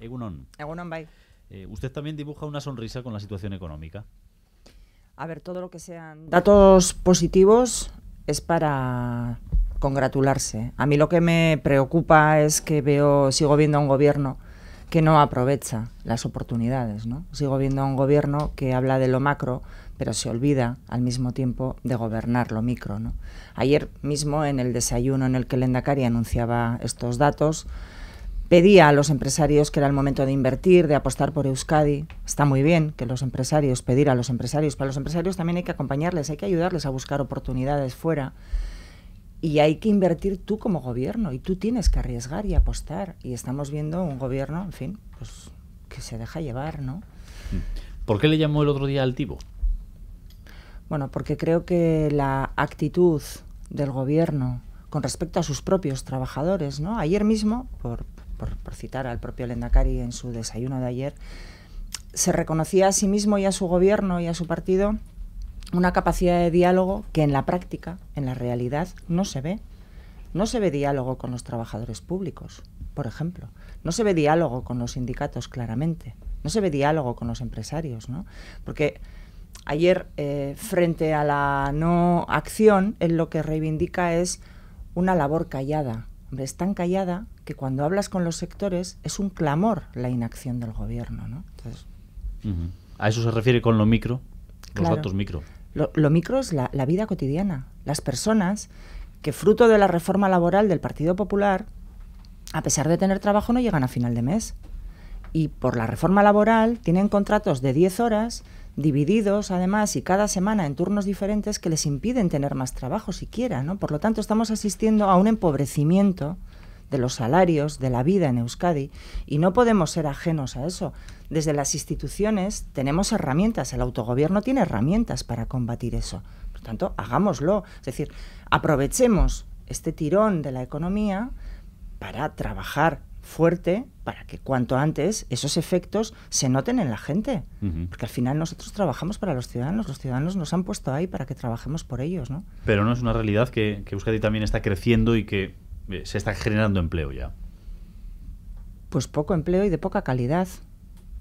Egunon. Egunon, bye. Eh, usted también dibuja una sonrisa con la situación económica. A ver, todo lo que sean datos positivos es para congratularse. A mí lo que me preocupa es que veo, sigo viendo a un gobierno que no aprovecha las oportunidades, ¿no? Sigo viendo a un gobierno que habla de lo macro, pero se olvida al mismo tiempo de gobernar lo micro, ¿no? Ayer mismo en el desayuno en el que Lendakari anunciaba estos datos, pedía a los empresarios que era el momento de invertir, de apostar por Euskadi. Está muy bien que los empresarios, pedir a los empresarios, para los empresarios también hay que acompañarles, hay que ayudarles a buscar oportunidades fuera. Y hay que invertir tú como gobierno y tú tienes que arriesgar y apostar. Y estamos viendo un gobierno, en fin, pues, que se deja llevar, ¿no? Mm. ¿Por qué le llamó el otro día al tipo? Bueno, porque creo que la actitud del gobierno con respecto a sus propios trabajadores, ¿no? Ayer mismo, por, por, citar al propio Lendakari en su desayuno de ayer, se reconocía a sí mismo y a su gobierno y a su partido una capacidad de diálogo que en la práctica, en la realidad, no se ve. No se ve diálogo con los trabajadores públicos, por ejemplo. No se ve diálogo con los sindicatos, claramente. No se ve diálogo con los empresarios, ¿no? Porque ayer, eh, frente a la no acción, él lo que reivindica es una labor callada. Hombre, es tan callada que cuando hablas con los sectores es un clamor la inacción del gobierno. ¿no? ¿A eso se refiere con lo micro? Los datos micro. Lo, micro es la, vida cotidiana. Las personas que fruto de la reforma laboral del Partido Popular, a pesar de tener trabajo, no llegan a final de mes. Y por la reforma laboral tienen contratos de 10 horas, divididos además y cada semana en turnos diferentes que les impiden tener más trabajo siquiera. ¿no? Por lo tanto, estamos asistiendo a un empobrecimiento de los salarios, de la vida en Euskadi, y no podemos ser ajenos a eso. Desde las instituciones tenemos herramientas, el autogobierno tiene herramientas para combatir eso. Por tanto, hagámoslo. Es decir, aprovechemos este tirón de la economía para trabajar fuerte para que cuanto antes esos efectos se noten en la gente. Porque al final nosotros trabajamos para los ciudadanos, los ciudadanos nos han puesto ahí para que trabajemos por ellos. ¿no? Pero no es una realidad que, que Euskadi también está creciendo y que se está generando empleo ya? Pues poco empleo y de poca calidad.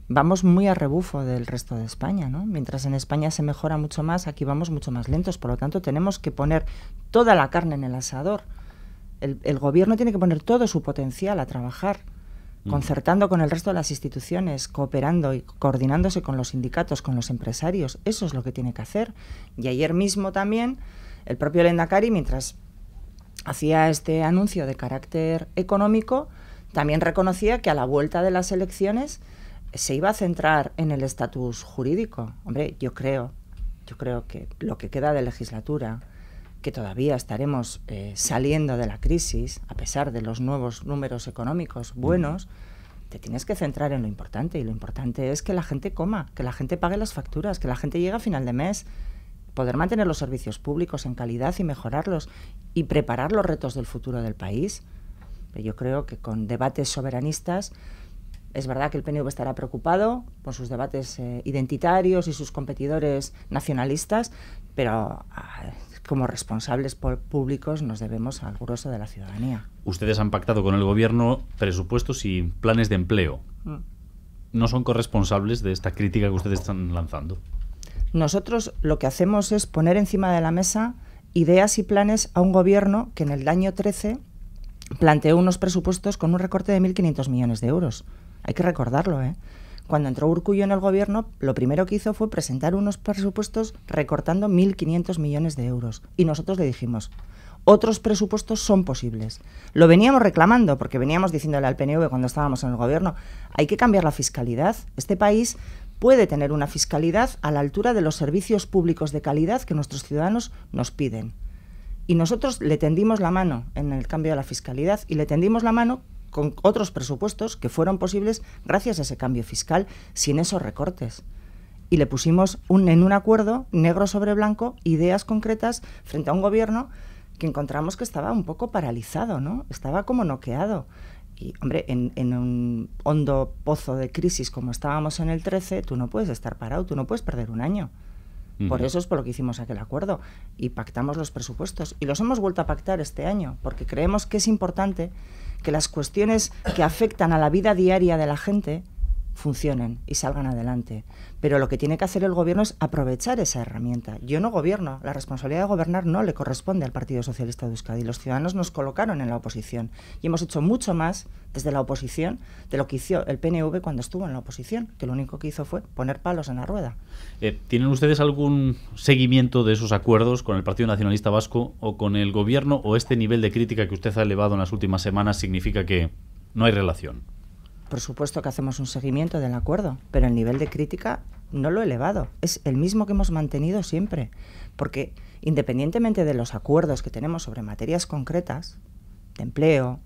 Vamos muy a rebufo del resto de España, ¿no? Mientras en España se mejora mucho más, aquí vamos mucho más lentos. Por lo tanto, tenemos que poner toda la carne en el asador. El, el gobierno tiene que poner todo su potencial a trabajar mm. concertando con el resto de las instituciones, cooperando y coordinándose con los sindicatos, con los empresarios. Eso es lo que tiene que hacer. Y ayer mismo también el propio Lendakari, mientras hacía este anuncio de carácter económico, también reconocía que a la vuelta de las elecciones se iba a centrar en el estatus jurídico. Hombre, yo creo, yo creo que lo que queda de legislatura, que todavía estaremos eh, saliendo de la crisis, a pesar de los nuevos números económicos buenos, te tienes que centrar en lo importante. Y lo importante es que la gente coma, que la gente pague las facturas, que la gente llegue a final de mes, poder mantener los servicios públicos en calidad y mejorarlos y preparar los retos del futuro del país. yo creo que con debates soberanistas es verdad que el PNV estará preocupado por sus debates eh, identitarios y sus competidores nacionalistas, pero ah, como responsables públicos nos debemos al grueso de la ciudadanía. Ustedes han pactado con el gobierno presupuestos y planes de empleo. Mm. ¿No son corresponsables de esta crítica que ustedes están lanzando? Nosotros lo que hacemos es poner encima de la mesa ideas y planes a un gobierno que en el año 13 planteó unos presupuestos con un recorte de 1.500 millones de euros. Hay que recordarlo, ¿eh? Cuando entró Urcullo en el gobierno, lo primero que hizo fue presentar unos presupuestos recortando 1.500 millones de euros. Y nosotros le dijimos, otros presupuestos son posibles. Lo veníamos reclamando, porque veníamos diciéndole al PNV cuando estábamos en el gobierno, hay que cambiar la fiscalidad. Este país puede tener una fiscalidad a la altura de los servicios públicos de calidad que nuestros ciudadanos nos piden. Y nosotros le tendimos la mano en el cambio de la fiscalidad y le tendimos la mano con otros presupuestos que fueron posibles gracias a ese cambio fiscal, sin esos recortes. Y le pusimos en un acuerdo, negro sobre blanco, ideas concretas frente a un gobierno que encontramos que estaba un poco paralizado, ¿no? Estaba como noqueado. Y, hombre, en, un hondo pozo de crisis como estábamos en el 13, tú no puedes estar parado, tú no puedes perder un año. Por eso es por lo que hicimos aquel acuerdo y pactamos los presupuestos. Y los hemos vuelto a pactar este año, porque creemos que es importante que las cuestiones que afectan a la vida diaria de la gente funcionen y salgan adelante. Pero lo que tiene que hacer el gobierno es aprovechar esa herramienta. Yo no gobierno, la responsabilidad de gobernar no le corresponde al Partido Socialista de Euskadi. Los ciudadanos nos colocaron en la oposición y hemos hecho mucho más desde la oposición de lo que hizo el PNV cuando estuvo en la oposición, que lo único que hizo fue poner palos en la rueda. Eh, ¿Tienen ustedes algún seguimiento de esos acuerdos con el Partido Nacionalista Vasco o con el gobierno o este nivel de crítica que usted ha elevado en las últimas semanas significa que no hay relación? Por supuesto que hacemos un seguimiento del acuerdo, pero el nivel de crítica no lo he elevado. Es el mismo que hemos mantenido siempre. Porque independientemente de los acuerdos que tenemos sobre materias concretas, de empleo,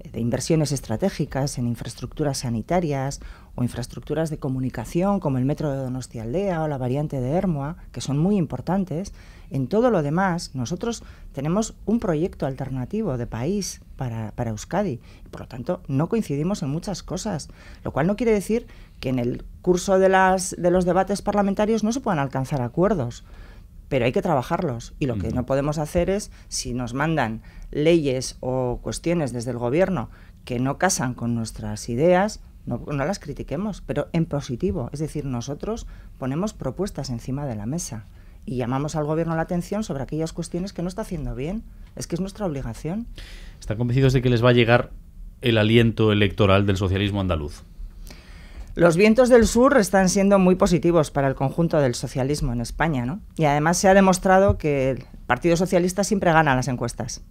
eh, de inversiones estratégicas en infraestructuras sanitarias o infraestructuras de comunicación como el metro de Donostialdea o la variante de Hermoa, que son muy importantes, en todo lo demás nosotros tenemos un proyecto alternativo de país para, para Euskadi. Por lo tanto, no coincidimos en muchas cosas, lo cual no quiere decir que en el curso de los debates parlamentarios no se puedan alcanzar acuerdos pero hay que trabajarlos. Y lo que no podemos hacer es, si nos mandan leyes o cuestiones desde el gobierno que no casan con nuestras ideas, no, las critiquemos, pero en positivo. Es decir, nosotros ponemos propuestas encima de la mesa y llamamos al gobierno la atención sobre aquellas cuestiones que no está haciendo bien. Es que es nuestra obligación. ¿Están convencidos de que les va a llegar el aliento electoral del socialismo andaluz? Los vientos del sur están siendo muy positivos para el conjunto del socialismo en España, ¿no? Y además se ha demostrado que el Partido Socialista siempre gana las encuestas.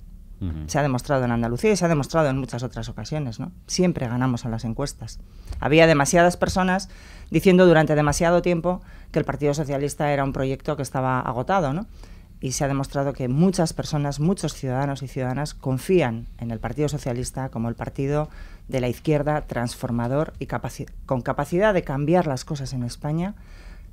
Se ha demostrado en Andalucía y se ha demostrado en muchas otras ocasiones, ¿no? Siempre ganamos en las encuestas. Había demasiadas personas diciendo durante demasiado tiempo que el Partido Socialista era un proyecto que estaba agotado, ¿no? y se ha demostrado que muchas personas, muchos ciudadanos y ciudadanas confían en el Partido Socialista como el partido de la izquierda transformador y con capacidad de cambiar las cosas en España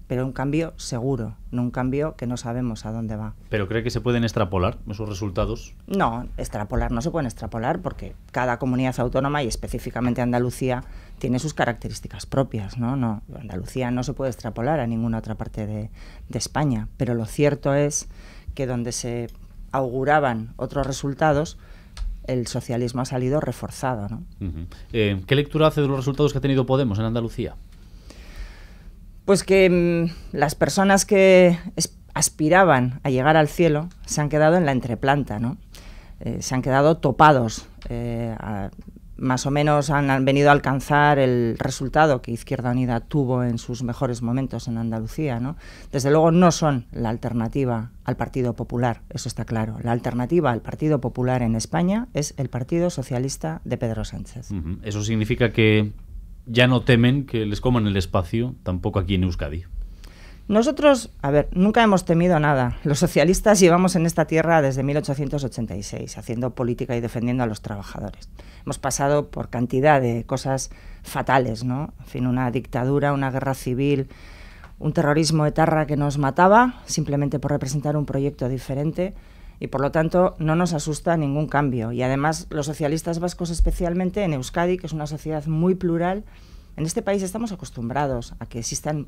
pero un cambio seguro, no un cambio que no sabemos a dónde va. ¿Pero cree que se pueden extrapolar esos resultados? No, extrapolar no se pueden extrapolar porque cada comunidad autónoma y específicamente Andalucía tiene sus características propias, ¿no? no Andalucía no se puede extrapolar a ninguna otra parte de, España, pero lo cierto es que donde se auguraban otros resultados, el socialismo ha salido reforzado. Eh, ¿Qué lectura hace de los resultados que ha tenido Podemos en Andalucía? Pues que mm, las personas que aspiraban a llegar al cielo se han quedado en la entreplanta, ¿no? Eh, se han quedado topados. Eh, más o menos han, venido a alcanzar el resultado que Izquierda Unida tuvo en sus mejores momentos en Andalucía. ¿no? Desde luego no son la alternativa al Partido Popular, eso está claro. La alternativa al Partido Popular en España es el Partido Socialista de Pedro Sánchez. Eso significa que ya no temen que les coman el espacio, tampoco aquí en Euskadi. Nosotros, a ver, nunca hemos temido nada. Los socialistas llevamos en esta tierra desde 1886, haciendo política y defendiendo a los trabajadores. Hemos pasado por cantidad de cosas fatales, ¿no? En fin, una dictadura, una guerra civil, un terrorismo etarra que nos mataba simplemente por representar un proyecto diferente y por lo tanto no nos asusta ningún cambio. Y además los socialistas vascos especialmente en Euskadi, que es una sociedad muy plural, en este país estamos acostumbrados a que existan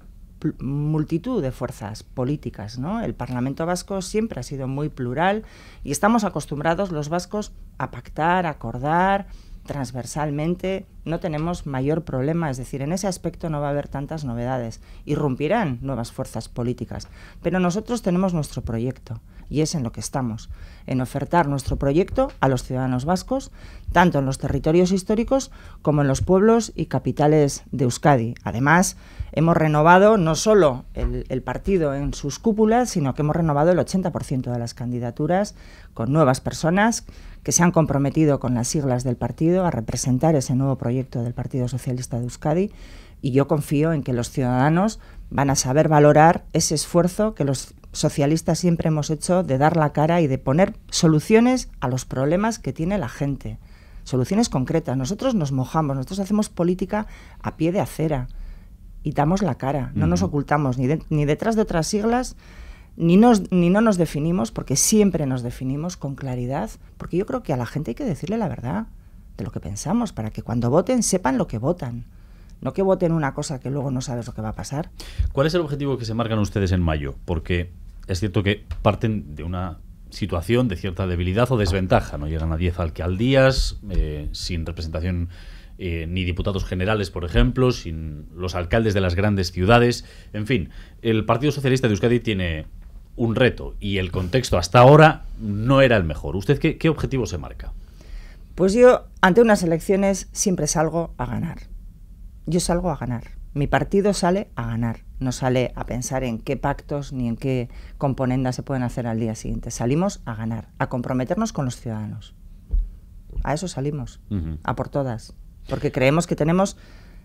multitud de fuerzas políticas. ¿no? El Parlamento vasco siempre ha sido muy plural y estamos acostumbrados los vascos a pactar, acordar transversalmente. No tenemos mayor problema, es decir, en ese aspecto no va a haber tantas novedades. Irrumpirán nuevas fuerzas políticas, pero nosotros tenemos nuestro proyecto y es en lo que estamos, en ofertar nuestro proyecto a los ciudadanos vascos, tanto en los territorios históricos como en los pueblos y capitales de Euskadi. Además, hemos renovado no solo el, partido en sus cúpulas, sino que hemos renovado el 80% de las candidaturas con nuevas personas que se han comprometido con las siglas del partido a representar ese nuevo proyecto del Partido Socialista de Euskadi y yo confío en que los ciudadanos van a saber valorar ese esfuerzo que los socialistas siempre hemos hecho de dar la cara y de poner soluciones a los problemas que tiene la gente. Soluciones concretas. Nosotros nos mojamos, nosotros hacemos política a pie de acera y damos la cara. No nos ocultamos ni, ni detrás de otras siglas, ni, nos, ni no nos definimos, porque siempre nos definimos con claridad, porque yo creo que a la gente hay que decirle la verdad de lo que pensamos, para que cuando voten sepan lo que votan. No que voten una cosa que luego no sabes lo que va a pasar. ¿Cuál es el objetivo que se marcan ustedes en mayo? Porque es cierto que parten de una situación de cierta debilidad o desventaja, no llegan a 10 alcaldías, eh, sin representación eh, ni diputados generales, por ejemplo, sin los alcaldes de las grandes ciudades. En fin, el Partido Socialista de Euskadi tiene un reto y el contexto hasta ahora no era el mejor. ¿Usted qué objetivo se marca? Pues yo, ante unas elecciones, siempre salgo a ganar. Yo salgo a ganar mi partido sale a ganar, no sale a pensar en qué pactos ni en qué componendas se pueden hacer al día siguiente. Salimos a ganar, a comprometernos con los ciudadanos. A eso salimos, a por todas, porque creemos que tenemos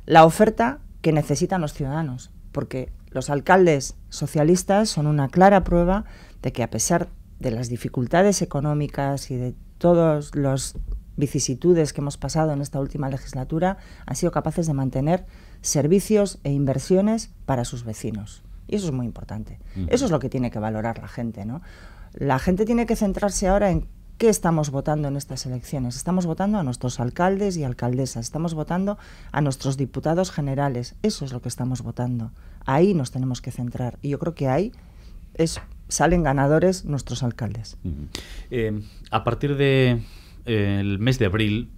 la oferta que necesitan los ciudadanos, porque los alcaldes socialistas son una clara prueba de que a pesar de las dificultades económicas y de todas las vicisitudes que hemos pasado en esta última legislatura, han sido capaces de mantener servicios e inversiones para sus vecinos. Y eso es muy importante. Eso es lo que tiene que valorar la gente. ¿no? La gente tiene que centrarse ahora en qué estamos votando en estas elecciones. Estamos votando a nuestros alcaldes y alcaldesas, estamos votando a nuestros diputados generales. Eso es lo que estamos votando. Ahí nos tenemos que centrar. Y yo creo que ahí es, salen ganadores nuestros alcaldes. Eh, a partir de, eh, el mes de abril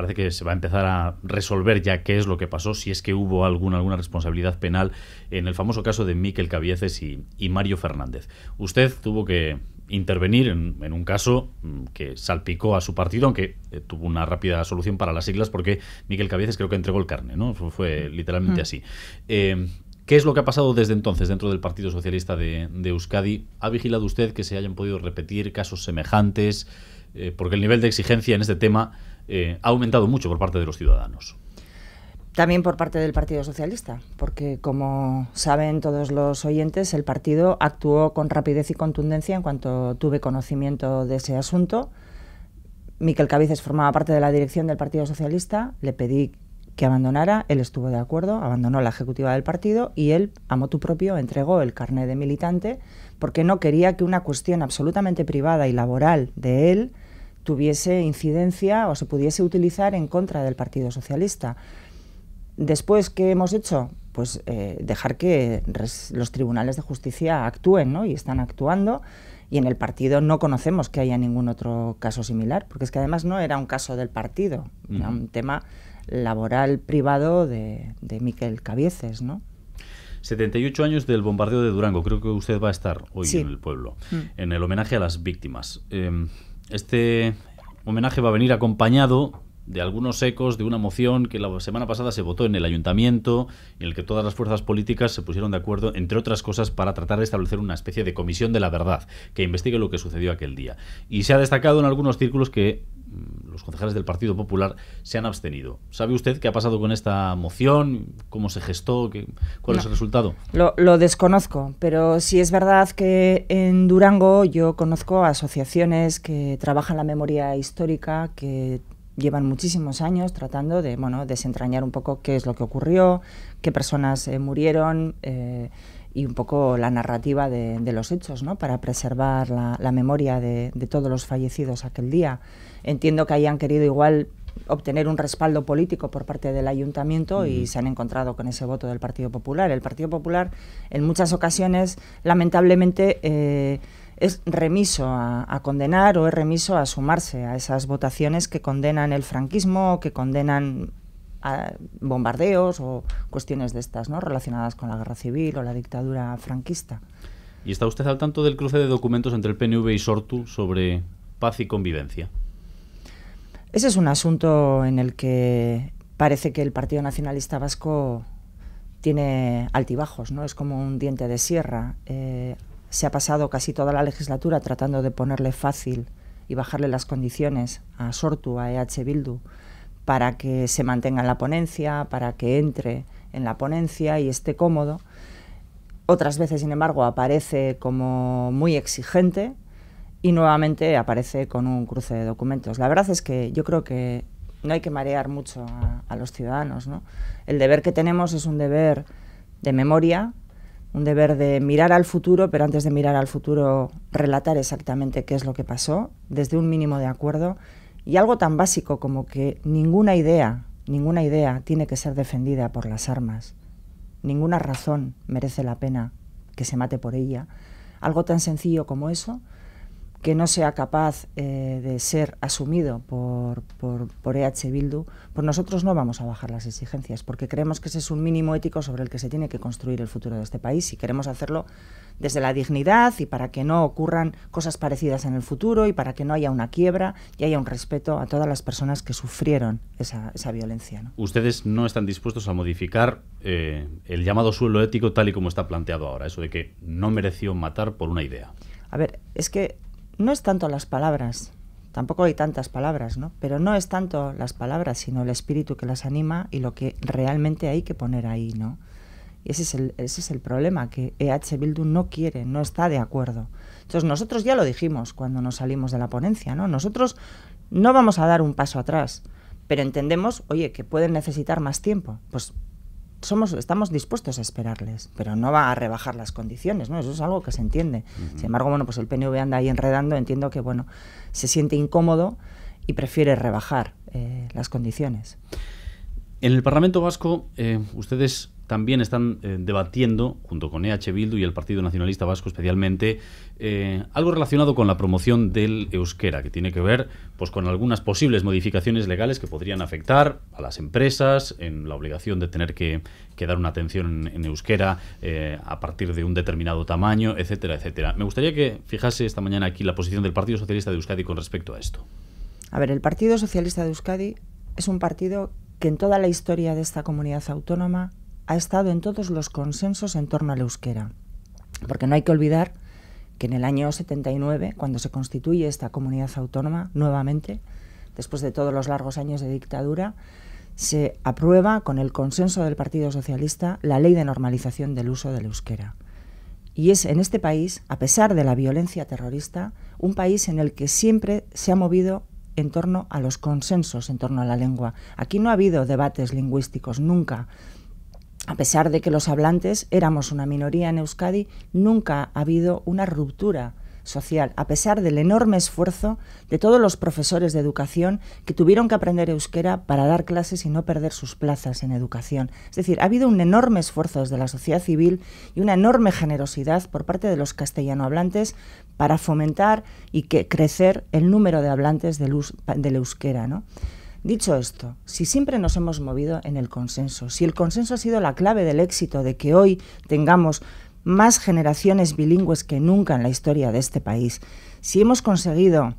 parece que se va a empezar a resolver ya qué es lo que pasó, si es que hubo alguna, alguna responsabilidad penal en el famoso caso de Miquel Cabieces y, Mario Fernández. Usted tuvo que intervenir en, un caso mm, que salpicó a su partido, aunque eh, tuvo una rápida solución para las siglas, porque Miquel Cabieces creo que entregó el carne, ¿no? Fue, mm. literalmente mm. así. Eh, ¿Qué es lo que ha pasado desde entonces dentro del Partido Socialista de, Euskadi? ¿Ha vigilado usted que se hayan podido repetir casos semejantes? Eh, porque el nivel de exigencia en este tema eh, ha aumentado mucho por parte de los ciudadanos. También por parte del Partido Socialista, porque como saben todos los oyentes, el partido actuó con rapidez y contundencia en cuanto tuve conocimiento de ese asunto. Miquel Cabices formaba parte de la dirección del Partido Socialista, le pedí que abandonara, él estuvo de acuerdo, abandonó la ejecutiva del partido y él, a motu propio, entregó el carné de militante porque no quería que una cuestión absolutamente privada y laboral de él tuviese incidencia o se pudiese utilizar en contra del Partido Socialista. Después, ¿qué hemos hecho? Pues eh, dejar que los tribunales de justicia actúen, ¿no? Y están actuando. Y en el partido no conocemos que haya ningún otro caso similar, porque es que además no era un caso del partido, era un tema laboral privado de, Miquel Cabieces, ¿no? 78 años del bombardeo de Durango. Creo que usted va a estar hoy en el pueblo, mm. en el homenaje a las víctimas. Em, este homenaje va a venir acompañado de algunos ecos de una moción que la semana pasada se votó en el ayuntamiento, en el que todas las fuerzas políticas se pusieron de acuerdo, entre otras cosas, para tratar de establecer una especie de comisión de la verdad que investigue lo que sucedió aquel día. Y se ha destacado en algunos círculos que mm, los concejales del Partido Popular se han abstenido. ¿Sabe usted qué ha pasado con esta moción? ¿Cómo se gestó? ¿Cuál es el resultado? Lo, lo, desconozco, pero sí es verdad que en Durango yo conozco asociaciones que trabajan la memoria histórica, que llevan muchísimos años tratando de bueno, desentrañar un poco qué es lo que ocurrió, qué personas eh, murieron eh, y un poco la narrativa de, los hechos, ¿no? para preservar la, memoria de, todos los fallecidos aquel día. Entiendo que hayan querido igual obtener un respaldo político por parte del ayuntamiento y se han encontrado con ese voto del Partido Popular. El Partido Popular en muchas ocasiones, lamentablemente, eh, es remiso a, condenar o es remiso a sumarse a esas votaciones que condenan el franquismo que condenan a ah, bombardeos o cuestiones de estas, ¿no? relacionadas con la guerra civil o la dictadura franquista. ¿Y está usted al tanto del cruce de documentos entre el PNV y Sortu sobre paz y convivencia? Ese es un asunto en el que parece que el Partido Nacionalista Vasco tiene altibajos, ¿no? Es como un diente de sierra. Eh, se ha pasado casi toda la legislatura tratando de ponerle fácil y bajarle las condiciones a Sortu, a EH Bildu, para que se mantenga en la ponencia, para que entre en la ponencia y esté cómodo. Otras veces, sin embargo, aparece como muy exigente y nuevamente aparece con un cruce de documentos. La verdad es que yo creo que no hay que marear mucho a, los ciudadanos. El deber que tenemos es un deber de memoria, un deber de mirar al futuro, pero antes de mirar al futuro, relatar exactamente qué es lo que pasó, desde un mínimo de acuerdo, y algo tan básico como que ninguna idea, ninguna idea tiene que ser defendida por las armas, ninguna razón merece la pena que se mate por ella, algo tan sencillo como eso, que no sea capaz eh, de ser asumido por, por, EH Bildu, pues nosotros no vamos a bajar las exigencias, porque creemos que ese es un mínimo ético sobre el que se tiene que construir el futuro de este país y queremos hacerlo desde la dignidad y para que no ocurran cosas parecidas en el futuro y para que no haya una quiebra y haya un respeto a todas las personas que sufrieron esa, violencia. Ustedes no están dispuestos a modificar eh, el llamado suelo ético tal y como está planteado ahora, eso de que no mereció matar por una idea. A ver, es que no es tanto las palabras, tampoco hay tantas palabras, ¿no? Pero no es tanto las palabras, sino el espíritu que las anima y lo que realmente hay que poner ahí, ¿no? Ese es, el, ese es el problema, que EH Bildu no quiere, no está de acuerdo. Entonces nosotros ya lo dijimos cuando nos salimos de la ponencia, ¿no? Nosotros no vamos a dar un paso atrás, pero entendemos, oye, que pueden necesitar más tiempo. Pues somos, estamos dispuestos a esperarles, pero no va a rebajar las condiciones, ¿no? Eso es algo que se entiende. Sin embargo, bueno, pues el PNV anda ahí enredando, entiendo que, bueno, se siente incómodo y prefiere rebajar eh, las condiciones. En el Parlamento Vasco, eh, ustedes también están eh, debatiendo, junto con EH Bildu y el Partido Nacionalista Vasco especialmente, eh, algo relacionado con la promoción del euskera, que tiene que ver pues, con algunas posibles modificaciones legales que podrían afectar a las empresas en la obligación de tener que, dar una atención en, euskera eh, a partir de un determinado tamaño, etcétera, etcétera. Me gustaría que fijase esta mañana aquí la posición del Partido Socialista de Euskadi con respecto a esto. A ver, el Partido Socialista de Euskadi es un partido que en toda la historia de esta comunidad autónoma ha estado en todos los consensos en torno al euskera. Porque no hay que olvidar que en el año 79, cuando se constituye esta comunidad autónoma nuevamente, después de todos los largos años de dictadura, se aprueba con el consenso del Partido Socialista la ley de normalización del uso del euskera. Y es en este país, a pesar de la violencia terrorista, un país en el que siempre se ha movido en torno a los consensos en torno a la lengua. Aquí no ha habido debates lingüísticos nunca a pesar de que los hablantes éramos una minoría en Euskadi, nunca ha habido una ruptura social, a pesar del enorme esfuerzo de todos los profesores de educación que tuvieron que aprender euskera para dar clases y no perder sus plazas en educación. Es decir, ha habido un enorme esfuerzo desde la sociedad civil y una enorme generosidad por parte de los hablantes para fomentar y que crecer el número de hablantes del, euskera. ¿no? Dicho esto, si siempre nos hemos movido en el consenso, si el consenso ha sido la clave del éxito de que hoy tengamos más generaciones bilingües que nunca en la historia de este país, si hemos conseguido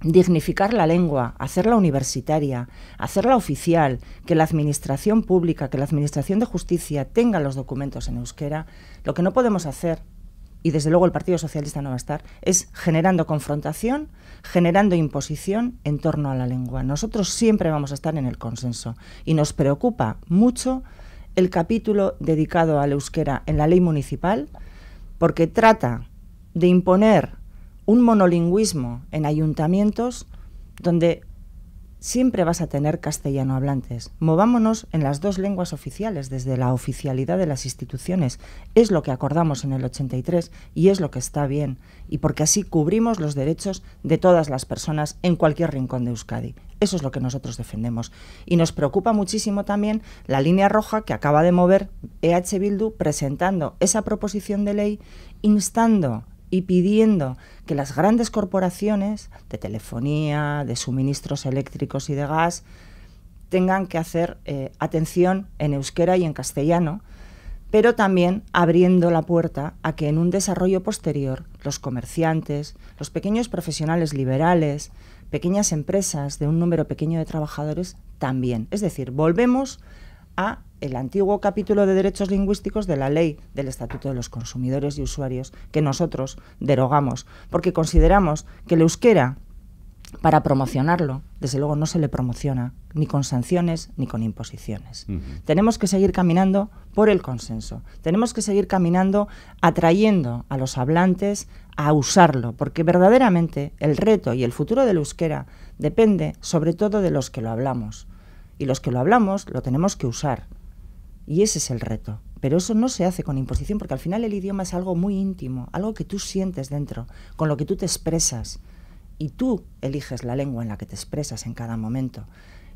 dignificar la lengua, hacerla universitaria, hacerla oficial, que la administración pública, que la administración de justicia tenga los documentos en euskera, lo que no podemos hacer y desde luego el Partido Socialista no va a estar, es generando confrontación, generando imposición en torno a la lengua. Nosotros siempre vamos a estar en el consenso y nos preocupa mucho el capítulo dedicado al euskera en la ley municipal porque trata de imponer un monolingüismo en ayuntamientos donde siempre vas a tener castellano hablantes. Movámonos en las dos lenguas oficiales desde la oficialidad de las instituciones. Es lo que acordamos en el 83 y es lo que está bien. Y porque así cubrimos los derechos de todas las personas en cualquier rincón de Euskadi. Eso es lo que nosotros defendemos. Y nos preocupa muchísimo también la línea roja que acaba de mover EH Bildu presentando esa proposición de ley instando y pidiendo que las grandes corporaciones de telefonía, de suministros eléctricos y de gas tengan que hacer eh, atención en euskera y en castellano, pero también abriendo la puerta a que en un desarrollo posterior los comerciantes, los pequeños profesionales liberales, pequeñas empresas de un número pequeño de trabajadores también. Es decir, volvemos a el antiguo capítulo de derechos lingüísticos de la ley del Estatuto de los Consumidores y Usuarios, que nosotros derogamos, porque consideramos que el euskera, para promocionarlo, desde luego no se le promociona, ni con sanciones ni con imposiciones. Tenemos que seguir caminando por el consenso, tenemos que seguir caminando atrayendo a los hablantes a usarlo, porque verdaderamente el reto y el futuro del euskera depende sobre todo de los que lo hablamos. Y los que lo hablamos lo tenemos que usar y ese es el reto. Pero eso no se hace con imposición, porque al final el idioma es algo muy íntimo, algo que tú sientes dentro, con lo que tú te expresas. Y tú eliges la lengua en la que te expresas en cada momento.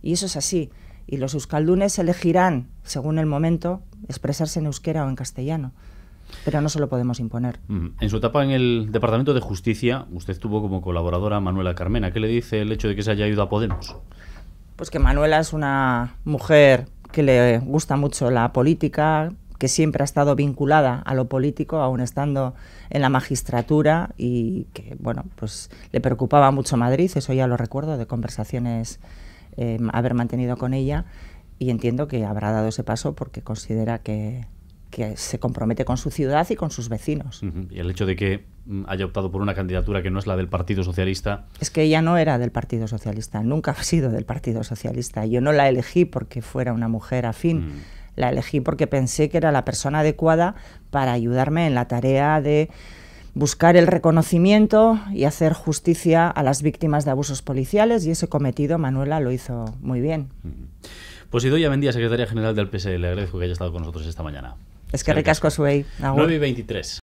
Y eso es así. Y los euskaldunes elegirán, según el momento, expresarse en euskera o en castellano. Pero no se lo podemos imponer. Mm. En su etapa en el Departamento de Justicia, usted tuvo como colaboradora a Manuela Carmena. ¿Qué le dice el hecho de que se haya ido a Podemos? Pues que Manuela es una mujer que le gusta mucho la política, que siempre ha estado vinculada a lo político, aún estando en la magistratura y que, bueno, pues le preocupaba mucho Madrid, eso ya lo recuerdo de conversaciones eh, haber mantenido con ella y entiendo que habrá dado ese paso porque considera que, que se compromete con su ciudad y con sus vecinos. Y el hecho de que mm, haya optado por una candidatura que no es la del Partido Socialista. Es que ella no era del Partido Socialista, nunca ha sido del Partido Socialista. Yo no la elegí porque fuera una mujer afín. Mm. La elegí porque pensé que era la persona adecuada para ayudarme en la tarea de buscar el reconocimiento y hacer justicia a las víctimas de abusos policiales y ese cometido Manuela lo hizo muy bien. Pues Pues Idoya Mendía, secretaria general del PSL, le agradezco que haya estado con nosotros esta mañana. Es que ricasco asko ahí. 9 y 23.